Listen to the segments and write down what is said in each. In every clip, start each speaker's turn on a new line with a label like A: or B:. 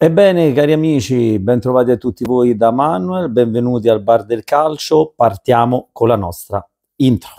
A: Ebbene, cari amici, bentrovati a tutti voi da Manuel, benvenuti al Bar del Calcio, partiamo con la nostra intro.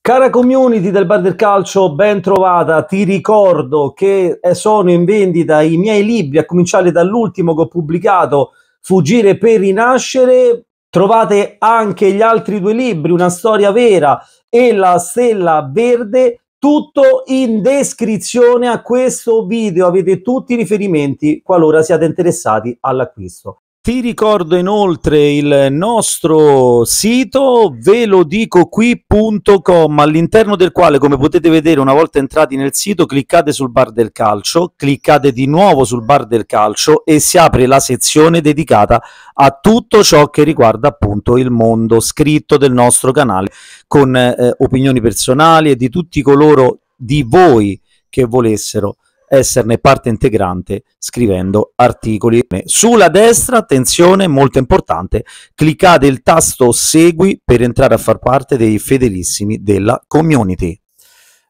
A: Cara community del Bar del Calcio, bentrovata, Ti ricordo che eh, sono in vendita i miei libri, a cominciare dall'ultimo che ho pubblicato, Fuggire per rinascere, Trovate anche gli altri due libri, Una storia vera e la stella verde tutto in descrizione a questo video avete tutti i riferimenti qualora siate interessati all'acquisto ti ricordo inoltre il nostro sito velodicoqui.com all'interno del quale come potete vedere una volta entrati nel sito cliccate sul bar del calcio, cliccate di nuovo sul bar del calcio e si apre la sezione dedicata a tutto ciò che riguarda appunto il mondo scritto del nostro canale con eh, opinioni personali e di tutti coloro di voi che volessero esserne parte integrante scrivendo articoli. Sulla destra, attenzione, molto importante, cliccate il tasto segui per entrare a far parte dei fedelissimi della community.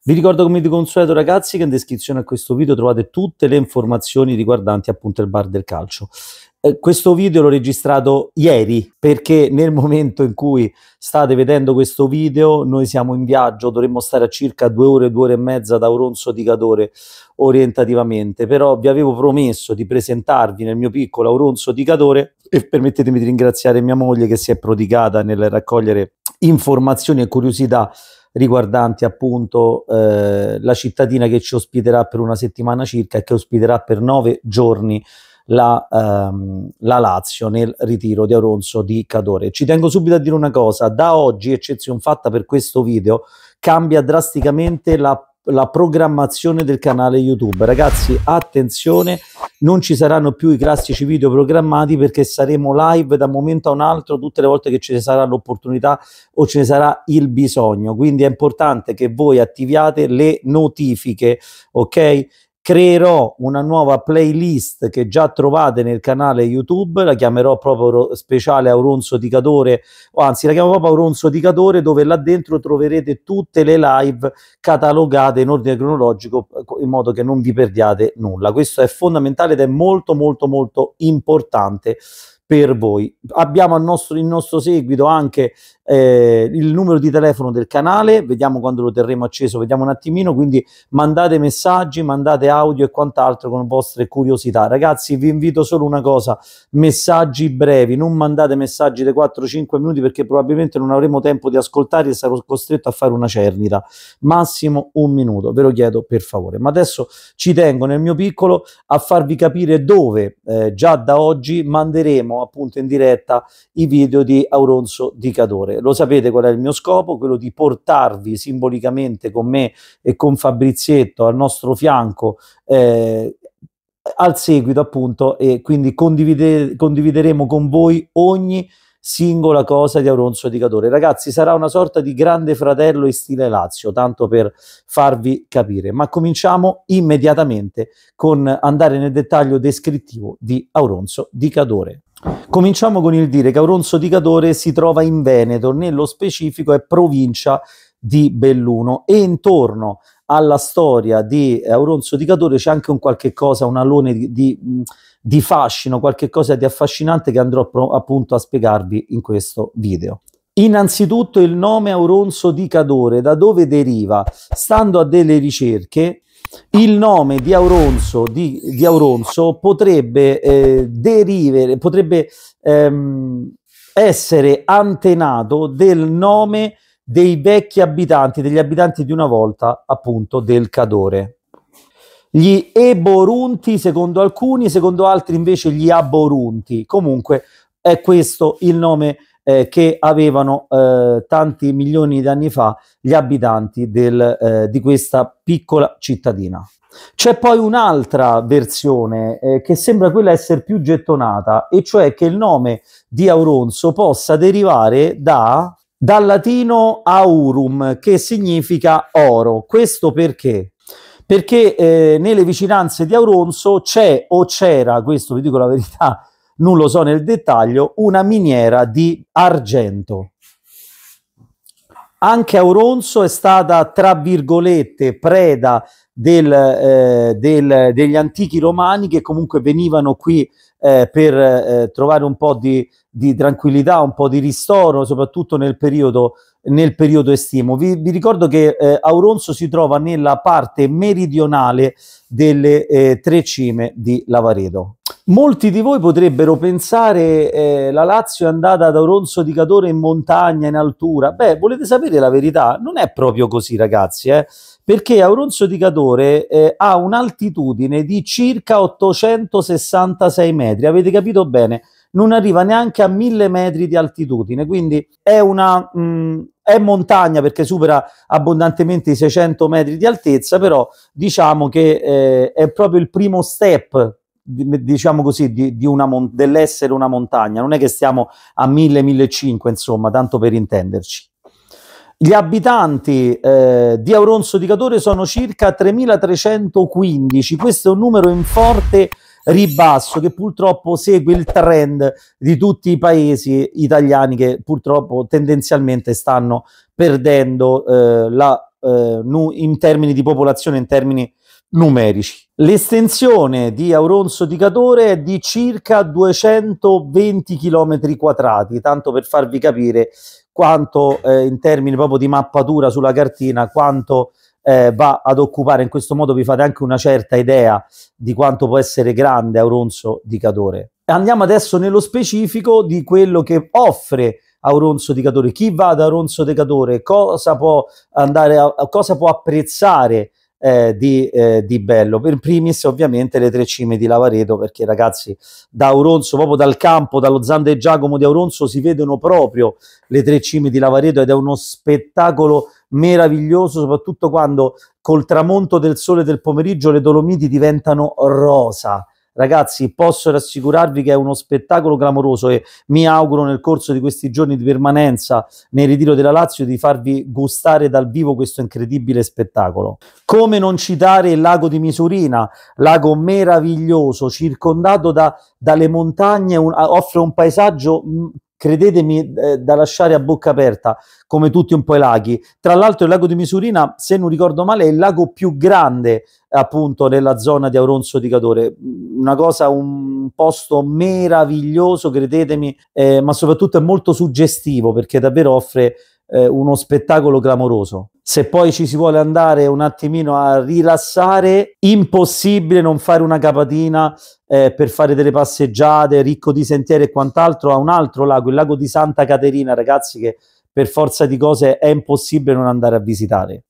A: Vi ricordo come di consueto ragazzi che in descrizione a questo video trovate tutte le informazioni riguardanti appunto il bar del calcio. Eh, questo video l'ho registrato ieri perché nel momento in cui state vedendo questo video noi siamo in viaggio, dovremmo stare a circa due ore, due ore e mezza da Auronzo di Cadore orientativamente, però vi avevo promesso di presentarvi nel mio piccolo Auronzo di Cadore e permettetemi di ringraziare mia moglie che si è prodigata nel raccogliere informazioni e curiosità riguardanti appunto eh, la cittadina che ci ospiterà per una settimana circa e che ospiterà per nove giorni la, ehm, la Lazio nel ritiro di Aronzo di Cadore. Ci tengo subito a dire una cosa, da oggi, eccezione fatta per questo video, cambia drasticamente la la programmazione del canale YouTube. Ragazzi, attenzione, non ci saranno più i classici video programmati perché saremo live da un momento a un altro tutte le volte che ce ne sarà l'opportunità o ce ne sarà il bisogno. Quindi è importante che voi attiviate le notifiche, ok? creerò una nuova playlist che già trovate nel canale YouTube, la chiamerò proprio speciale Auronzo Dicatore, anzi la chiamo proprio Auronzo Dicatore, dove là dentro troverete tutte le live catalogate in ordine cronologico in modo che non vi perdiate nulla. Questo è fondamentale ed è molto molto molto importante per voi. Abbiamo al nostro, in nostro seguito anche eh, il numero di telefono del canale, vediamo quando lo terremo acceso, vediamo un attimino, quindi mandate messaggi, mandate audio e quant'altro con vostre curiosità. Ragazzi, vi invito solo una cosa, messaggi brevi, non mandate messaggi dei 4-5 minuti perché probabilmente non avremo tempo di ascoltare e sarò costretto a fare una cernita. Massimo un minuto, ve lo chiedo per favore. Ma adesso ci tengo nel mio piccolo a farvi capire dove eh, già da oggi manderemo appunto in diretta i video di Auronzo di Cadore. Lo sapete qual è il mio scopo? Quello di portarvi simbolicamente con me e con Fabrizietto al nostro fianco eh, al seguito appunto e quindi condivide condivideremo con voi ogni singola cosa di Auronzo di Cadore. Ragazzi, sarà una sorta di grande fratello in stile Lazio, tanto per farvi capire. Ma cominciamo immediatamente con andare nel dettaglio descrittivo di Auronzo di Cadore. Cominciamo con il dire che Auronzo di Cadore si trova in Veneto, nello specifico è provincia di Belluno e intorno alla storia di Auronzo di Cadore c'è anche un qualche cosa, un alone di, di, di fascino, qualche cosa di affascinante che andrò pro, appunto a spiegarvi in questo video. Innanzitutto il nome Auronzo di Cadore, da dove deriva? Stando a delle ricerche, il nome di Auronzo, di, di Auronzo potrebbe eh, derivere, potrebbe ehm, essere antenato del nome dei vecchi abitanti, degli abitanti di una volta, appunto, del Cadore. Gli Eborunti, secondo alcuni, secondo altri invece gli Aborunti. Comunque è questo il nome eh, che avevano eh, tanti milioni di anni fa gli abitanti del, eh, di questa piccola cittadina. C'è poi un'altra versione eh, che sembra quella essere più gettonata, e cioè che il nome di Auronzo possa derivare da, dal latino aurum, che significa oro. Questo perché? perché eh, nelle vicinanze di Auronzo c'è o c'era, questo vi dico la verità, non lo so nel dettaglio, una miniera di argento. Anche Auronzo è stata, tra virgolette, preda del, eh, del, degli antichi romani che comunque venivano qui eh, per eh, trovare un po' di, di, tranquillità, un po' di ristoro, soprattutto nel periodo, nel periodo estivo. Vi, vi, ricordo che eh, Auronzo si trova nella parte meridionale delle eh, tre cime di Lavaredo. Molti di voi potrebbero pensare eh, la Lazio è andata da Oronzo di Cadore in montagna, in altura. Beh, volete sapere la verità? Non è proprio così, ragazzi, eh? perché Auronzo di Cadore eh, ha un'altitudine di circa 866 metri. Avete capito bene? Non arriva neanche a 1000 metri di altitudine, quindi è una, mh, mm, è montagna perché supera abbondantemente i 600 metri di altezza, però diciamo che eh, è proprio il primo step diciamo così, di, di una mon- dell'essere una montagna. Non è che stiamo a 1000-1500, insomma, tanto per intenderci. Gli abitanti eh, di Auronzo di Cadore sono circa 3.315, questo è un numero in forte ribasso che purtroppo segue il trend di tutti i paesi italiani che purtroppo tendenzialmente stanno perdendo eh, la, eh, in termini di popolazione, in termini di numerici. L'estensione di Auronzo di Cadore è di circa 220 km quadrati, tanto per farvi capire quanto eh, in termini proprio di mappatura sulla cartina, quanto eh, va ad occupare. In questo modo vi fate anche una certa idea di quanto può essere grande Auronzo di Cadore. Andiamo adesso nello specifico di quello che offre Auronzo di Cadore. Chi va ad Auronzo di Cadore? Cosa può, andare a, cosa può apprezzare eh, di, eh, di, bello. Per primis ovviamente le tre cime di Lavaredo, perché ragazzi da Auronzo, proprio dal campo, dallo Zanda e Giacomo di Auronzo si vedono proprio le tre cime di Lavaredo ed è uno spettacolo meraviglioso, soprattutto quando col tramonto del sole del pomeriggio le Dolomiti diventano rosa ragazzi posso rassicurarvi che è uno spettacolo clamoroso e mi auguro nel corso di questi giorni di permanenza nel ritiro della Lazio di farvi gustare dal vivo questo incredibile spettacolo. Come non citare il lago di Misurina, lago meraviglioso, circondato da, dalle montagne, un, offre un paesaggio mm, credetemi, eh, da lasciare a bocca aperta, come tutti un po' i laghi. Tra l'altro il lago di Misurina, se non ricordo male, è il lago più grande appunto nella zona di Auronzo di Cadore. Mm, una cosa, un posto meraviglioso, credetemi, eh, ma soprattutto è molto suggestivo perché davvero offre eh, uno spettacolo clamoroso se poi ci si vuole andare un attimino a rilassare, impossibile non fare una capatina eh, per fare delle passeggiate, ricco di sentieri e quant'altro, a un altro lago, il lago di Santa Caterina, ragazzi, che per forza di cose è impossibile non andare a visitare.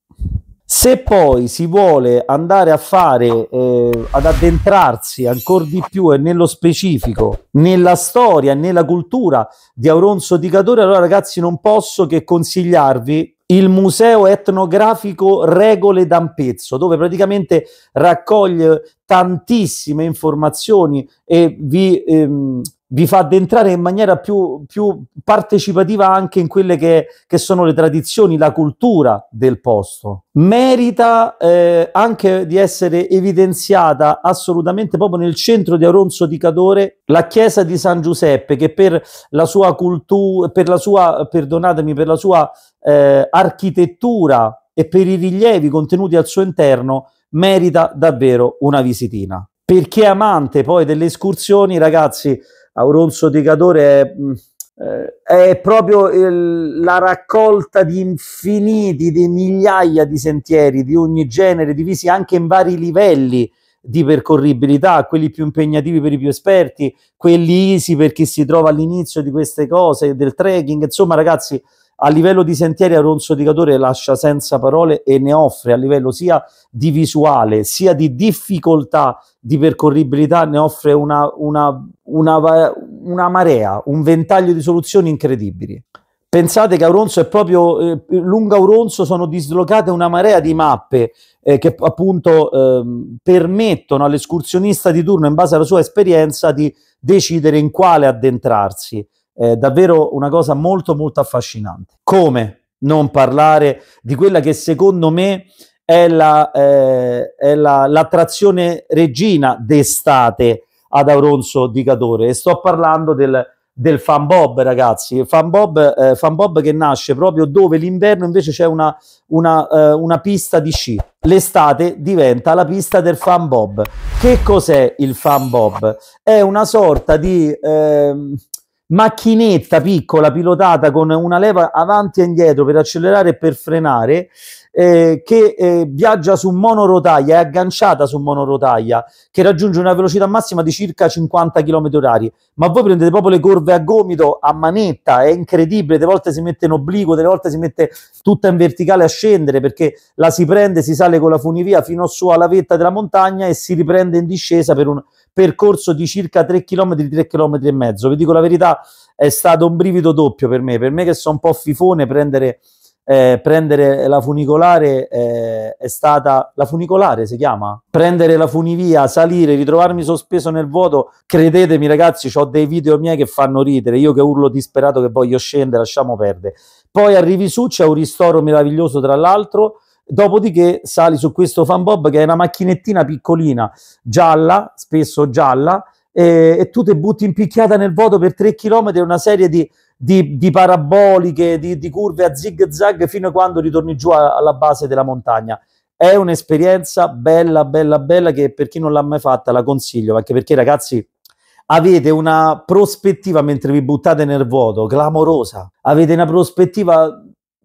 A: Se poi si vuole andare a fare, eh, ad addentrarsi ancora di più e nello specifico, nella storia, e nella cultura di Auronzo di allora ragazzi non posso che consigliarvi il Museo etnografico Regole d'Ampezzo, dove praticamente raccoglie tantissime informazioni e vi ehm, vi fa addentrare in maniera più, più partecipativa anche in quelle che, che, sono le tradizioni, la cultura del posto. Merita eh, anche di essere evidenziata assolutamente proprio nel centro di Aronzo di Cadore la chiesa di San Giuseppe che per la sua cultura, per la sua, perdonatemi, per la sua eh, architettura e per i rilievi contenuti al suo interno merita davvero una visitina. Per chi è amante poi delle escursioni, ragazzi, Auronzo di Cadore è, mm, eh, è proprio il, la raccolta di infiniti, di migliaia di sentieri di ogni genere, divisi anche in vari livelli di percorribilità, quelli più impegnativi per i più esperti, quelli easy per chi si trova all'inizio di queste cose, del trekking, insomma ragazzi a livello di sentieri Aronzo di lascia senza parole e ne offre a livello sia di visuale sia di difficoltà di percorribilità, ne offre una, una, una, una marea, un ventaglio di soluzioni incredibili. Pensate che Auronzo è proprio, eh, lungo Auronzo sono dislocate una marea di mappe eh, che appunto eh, permettono all'escursionista di turno, in base alla sua esperienza, di decidere in quale addentrarsi eh, davvero una cosa molto molto affascinante. Come non parlare di quella che secondo me è, la, eh, è la, l'attrazione regina d'estate ad Auronzo di Cadore e sto parlando del, del fan bob ragazzi fan bob, eh, fan bob, che nasce proprio dove l'inverno invece c'è una, una, eh, una, pista di sci l'estate diventa la pista del fan bob che cos'è il fan bob? è una sorta di eh, macchinetta piccola pilotata con una leva avanti e indietro per accelerare e per frenare eh, che eh, viaggia su monorotaia, è agganciata su monorotaia, che raggiunge una velocità massima di circa 50 km h ma voi prendete proprio le curve a gomito, a manetta, è incredibile, delle volte si mette in obliquo, delle volte si mette tutta in verticale a scendere, perché la si prende, si sale con la funivia fino su alla vetta della montagna e si riprende in discesa per un percorso di circa 3 km, 3 km e mezzo. Vi dico la verità, è stato un brivido doppio per me, per me che sono un po' fifone prendere eh, prendere la funicolare eh, è stata la funicolare si chiama prendere la funivia salire ritrovarmi sospeso nel vuoto credetemi ragazzi ho dei video miei che fanno ridere io che urlo disperato che voglio scendere lasciamo perdere poi arrivi su c'è un ristoro meraviglioso tra l'altro dopodiché sali su questo fan bob che è una macchinettina piccolina gialla spesso gialla e, e tu ti butti in picchiata nel vuoto per 3 km una serie di, di, di paraboliche, di, di, curve a zig zag fino a quando ritorni giù a, alla base della montagna. È un'esperienza bella, bella, bella che per chi non l'ha mai fatta la consiglio, anche perché ragazzi avete una prospettiva mentre vi buttate nel vuoto, clamorosa. Avete una prospettiva,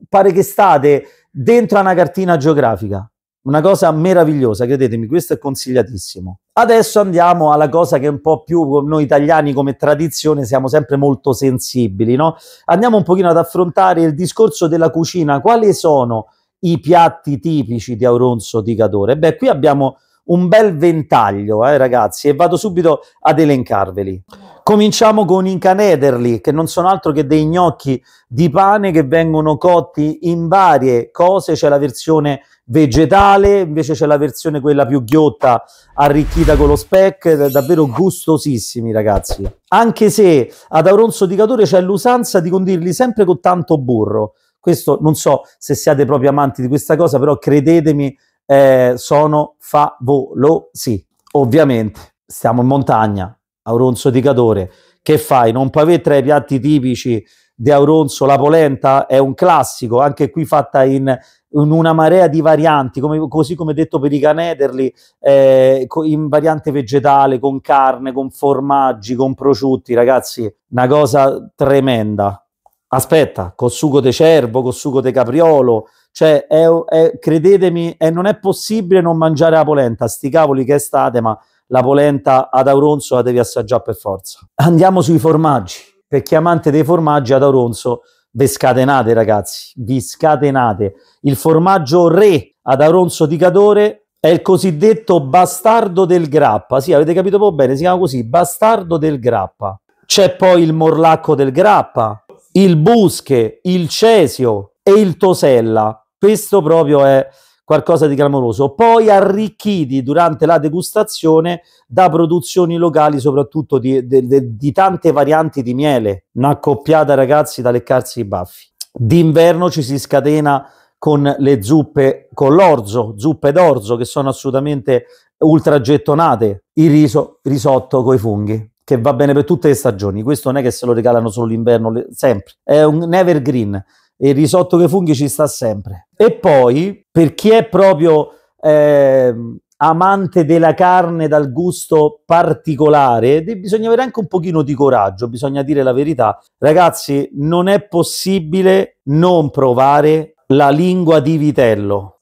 A: pare che state dentro a una cartina geografica. Una cosa meravigliosa, credetemi, questo è consigliatissimo. Adesso andiamo alla cosa che un po' più noi italiani come tradizione siamo sempre molto sensibili, no? Andiamo un pochino ad affrontare il discorso della cucina. Quali sono i piatti tipici di Auronzo di Cadore? Beh, qui abbiamo un bel ventaglio, eh, ragazzi, e vado subito ad elencarveli. Cominciamo con i canederli, che non sono altro che dei gnocchi di pane che vengono cotti in varie cose. C'è la versione vegetale, invece c'è la versione quella ghiotta, arricchita con lo speck, davvero gustosissimi ragazzi. Anche se ad Auronzo di Cadore c'è l'usanza di condirli sempre con tanto burro. Questo non so se siate proprio amanti di questa cosa, però credetemi, eh, sono favolosi, ovviamente. Stiamo in montagna, Auronzo di Cadore, che fai? Non puoi avere tra i piatti tipici di Auronzo la polenta? È un classico, anche qui fatta in, in una marea di varianti, come, così come detto per i canederli, eh, in variante vegetale, con carne, con formaggi, con prosciutti, ragazzi, una cosa tremenda. Aspetta, col sugo di cervo, col sugo di capriolo, cioè, è, è, credetemi, è, non è possibile non mangiare la polenta, sti cavoli che è estate, ma la polenta ad Auronzo la devi assaggiare per forza. Andiamo sui formaggi, perché amante dei formaggi ad Auronzo vi scatenate ragazzi, vi scatenate. Il formaggio re ad Auronzo di Cadore è il cosiddetto bastardo del grappa, sì avete capito proprio bene, si chiama così, bastardo del grappa. C'è poi il morlacco del grappa, il busche, il cesio e il tosella. Questo proprio è qualcosa di clamoroso. Poi arricchiti durante la degustazione da produzioni locali, soprattutto di, de, de, di tante varianti di miele. Un'accoppiata, ragazzi, da leccarsi i baffi. D'inverno ci si scatena con le zuppe con l'orzo, zuppe d'orzo che sono assolutamente ultra ultragettonate, il riso, risotto i funghi che va bene per tutte le stagioni. Questo non è che se lo regalano solo l'inverno, sempre. È un evergreen e il risotto con i funghi ci sta sempre. E poi, per chi è proprio eh, amante della carne dal gusto particolare, bisogna avere anche un pochino di coraggio, bisogna dire la verità. Ragazzi, non è possibile non provare la lingua di vitello.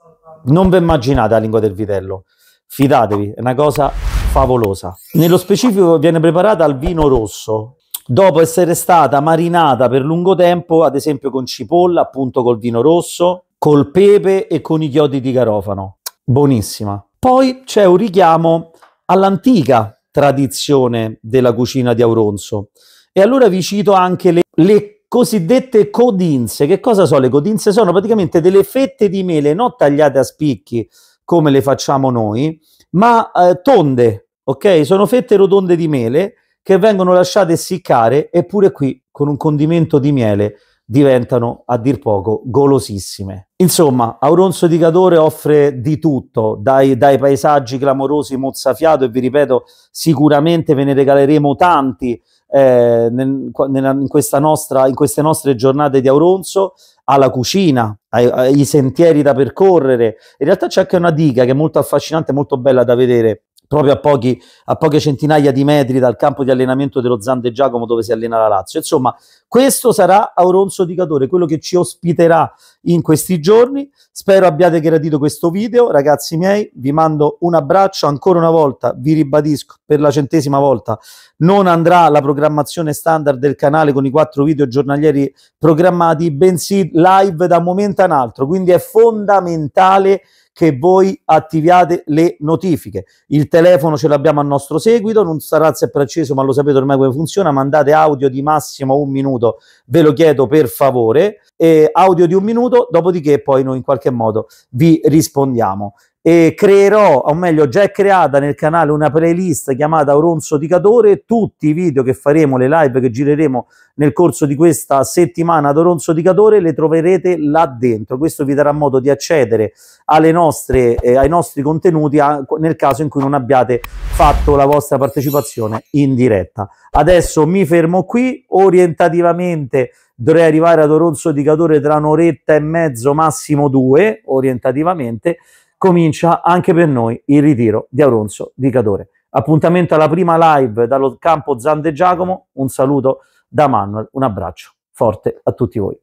A: Non vi immaginate la lingua del vitello. Fidatevi, è una cosa favolosa. Nello specifico viene preparata al vino rosso, dopo essere stata marinata per lungo tempo, ad esempio con cipolla, appunto col vino rosso, col pepe e con i chiodi di garofano. Buonissima. Poi c'è un richiamo all'antica tradizione della cucina di Auronzo. E allora vi cito anche le, le cosiddette codinze. Che cosa sono le codinze? Sono praticamente delle fette di mele non tagliate a spicchi come le facciamo noi, ma eh, tonde, ok? Sono fette rotonde di mele che vengono lasciate essiccare eppure qui con un condimento di miele diventano a dir poco golosissime. Insomma, Auronzo di Cadore offre di tutto, dai, dai paesaggi clamorosi mozzafiato e vi ripeto, sicuramente ve ne regaleremo tanti eh, nel, nella, in, nostra, in, queste nostre giornate di Auronzo, alla cucina, ai, ai sentieri da percorrere. In realtà c'è anche una diga che è molto affascinante, molto bella da vedere, proprio a, pochi, a, poche centinaia di metri dal campo di allenamento dello Zande Giacomo dove si allena la Lazio. Insomma, questo sarà Auronzo Dicatore, quello che ci ospiterà in questi giorni. Spero abbiate gradito questo video, ragazzi miei, vi mando un abbraccio ancora una volta, vi ribadisco per la centesima volta, non andrà la programmazione standard del canale con i quattro video giornalieri programmati, bensì live da un momento a un altro, quindi è fondamentale che voi attiviate le notifiche. Il telefono ce l'abbiamo al nostro seguito, non sarà sempre acceso, ma lo sapete ormai come funziona. Mandate audio di massimo un minuto, ve lo chiedo per favore. E audio di un minuto, dopodiché poi noi in qualche modo vi rispondiamo e creerò, o meglio, già è creata nel canale una playlist chiamata Oronzo di tutti i video che faremo, le live che gireremo nel corso di questa settimana ad Oronzo di le troverete là dentro. Questo vi darà modo di accedere nostre, eh, ai nostri contenuti a, nel caso in cui non abbiate fatto la vostra partecipazione in diretta. Adesso mi fermo qui, orientativamente dovrei arrivare ad Oronzo di tra un'oretta e mezzo, massimo due, orientativamente comincia anche per noi il ritiro di Auronzo di Cadore. Appuntamento alla prima live dallo campo Zande Giacomo, un saluto da Manuel, un abbraccio forte a tutti voi.